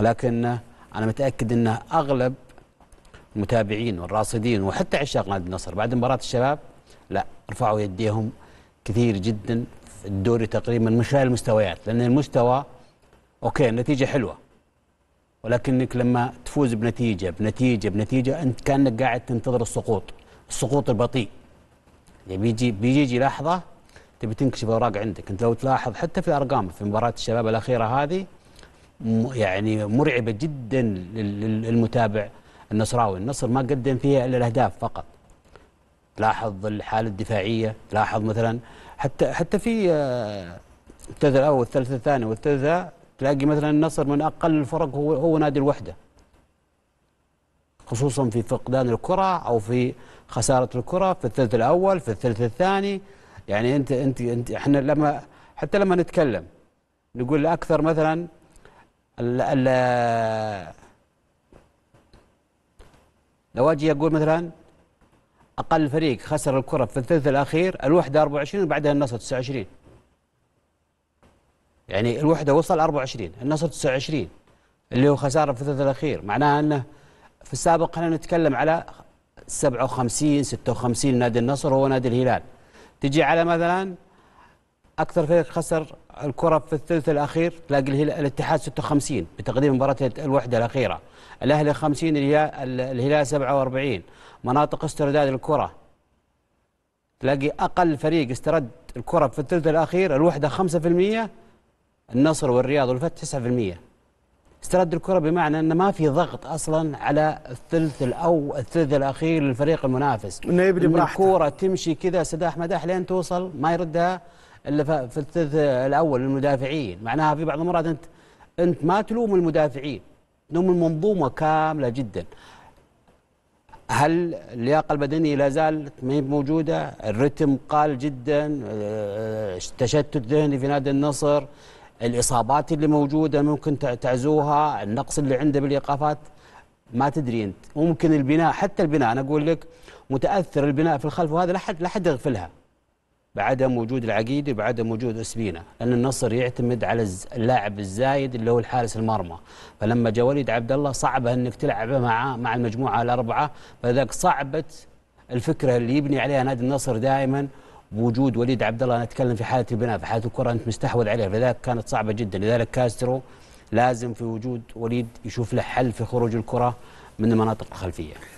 ولكن أنا متأكد أن أغلب المتابعين والراصدين وحتى عشاق نادي النصر بعد مباراة الشباب لا رفعوا يديهم كثير جدا في الدوري تقريبا من خلال المستويات لأن المستوى أوكي النتيجة حلوة ولكنك لما تفوز بنتيجة بنتيجة بنتيجة أنت كأنك قاعد تنتظر السقوط السقوط البطيء يعني بيجي بيجي لحظة تبي تنكشف الاوراق عندك انت لو تلاحظ حتى في الارقام في مباراه الشباب الاخيره هذه يعني مرعبة جدا للمتابع النصراوي النصر ما قدم فيها إلا الأهداف فقط لاحظ الحالة الدفاعية لاحظ مثلا حتى حتى في آه، الثلث الأول والثلث الثاني والثلث تلاقي مثلا النصر من أقل الفرق هو هو نادي الوحدة خصوصا في فقدان الكرة أو في خسارة الكرة في الثلث الأول في الثلث الثاني يعني أنت أنت أنت إحنا لما حتى لما نتكلم نقول أكثر مثلا ال ال لو اجي اقول مثلا اقل فريق خسر الكره في الثلث الاخير الوحده 24 وبعدها النصر 29 يعني الوحده وصل 24 النصر 29 اللي هو خساره في الثلث الاخير معناها انه في السابق احنا نتكلم على 57 56 نادي النصر هو نادي الهلال تجي على مثلا اكثر فريق خسر الكره في الثلث الاخير تلاقي الاتحاد 56 بتقديم مباراه الوحده الاخيره الاهلي 50 الهلال 47 مناطق استرداد الكره تلاقي اقل فريق استرد الكره في الثلث الاخير الوحده 5% النصر والرياض والفتح 9% استرد الكرة بمعنى انه ما في ضغط أصلا على الثلث الأو الثلث الأخير للفريق المنافس إنه يبني براحته الكرة تمشي كذا سداح مداح لين توصل ما يردها الا في الثلث الاول المدافعين معناها في بعض المرات انت انت ما تلوم المدافعين تلوم المنظومه كامله جدا هل اللياقه البدنيه لا زالت ما هي موجوده الرتم قال جدا آه، آه، تشتت ذهني في نادي النصر الاصابات اللي موجوده ممكن تعزوها النقص اللي عنده بالايقافات ما تدري انت ممكن البناء حتى البناء انا اقول لك متاثر البناء في الخلف وهذا لا حد لا حد يغفلها بعدم وجود العقيدي وبعدم وجود اسبينا لان النصر يعتمد على اللاعب الزايد اللي هو الحارس المرمى فلما جاء وليد عبد الله صعبه انك تلعبه مع مع المجموعه الاربعه فذاك صعبت الفكره اللي يبني عليها نادي النصر دائما بوجود وليد عبد الله انا اتكلم في حاله البناء في حاله الكره انت مستحوذ عليها فذاك كانت صعبه جدا لذلك كاسترو لازم في وجود وليد يشوف له حل في خروج الكره من المناطق الخلفيه